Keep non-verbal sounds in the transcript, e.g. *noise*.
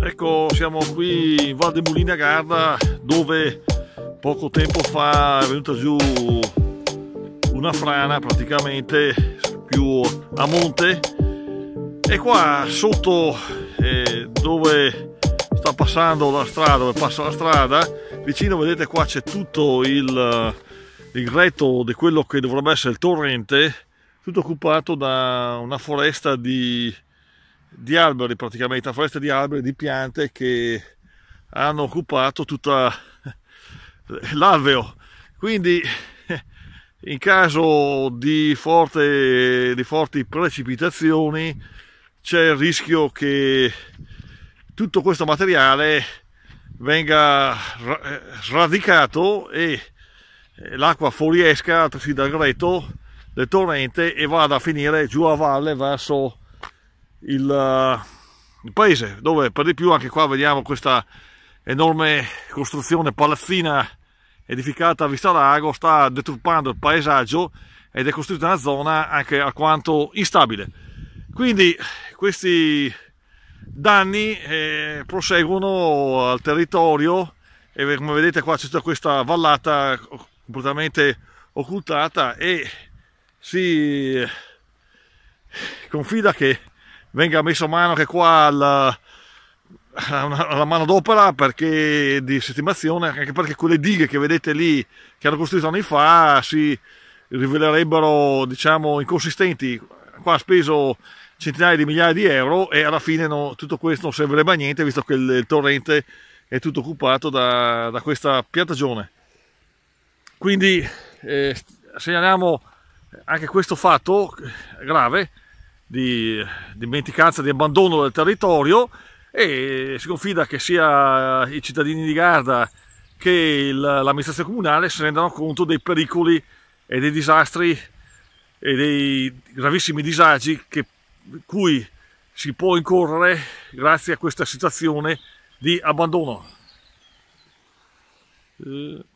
Ecco, siamo qui in Val de Mulina Garda dove poco tempo fa è venuta giù una frana praticamente più a monte e qua sotto eh, dove sta passando la strada, dove passa la strada, vicino vedete qua c'è tutto il, il retto di quello che dovrebbe essere il torrente, tutto occupato da una foresta di di alberi, praticamente la foresta di alberi, di piante che hanno occupato tutta *laughs* l'alveo. Quindi *laughs* in caso di, forte, di forti precipitazioni c'è il rischio che tutto questo materiale venga sradicato e eh, l'acqua fuoriesca altresì dal greto del torrente e vada a finire giù a valle verso il, eh, il paese dove per di più anche qua vediamo questa enorme costruzione palazzina edificata a vista lago sta deturpando il paesaggio ed è costruita una zona anche alquanto instabile quindi questi danni eh, proseguono al territorio e come vedete qua c'è tutta questa vallata completamente occultata e si eh, confida che venga messo mano che qua alla, alla mano d'opera perché di sistemazione, anche perché quelle dighe che vedete lì che hanno costruito anni fa si rivelerebbero diciamo inconsistenti. Qua ha speso centinaia di migliaia di euro e alla fine no, tutto questo non servirebbe a niente visto che il, il torrente è tutto occupato da, da questa piantagione. Quindi eh, segnaliamo anche questo fatto eh, grave di dimenticanza, di abbandono del territorio e si confida che sia i cittadini di Garda che l'amministrazione comunale si rendano conto dei pericoli e dei disastri e dei gravissimi disagi che, cui si può incorrere grazie a questa situazione di abbandono. Eh,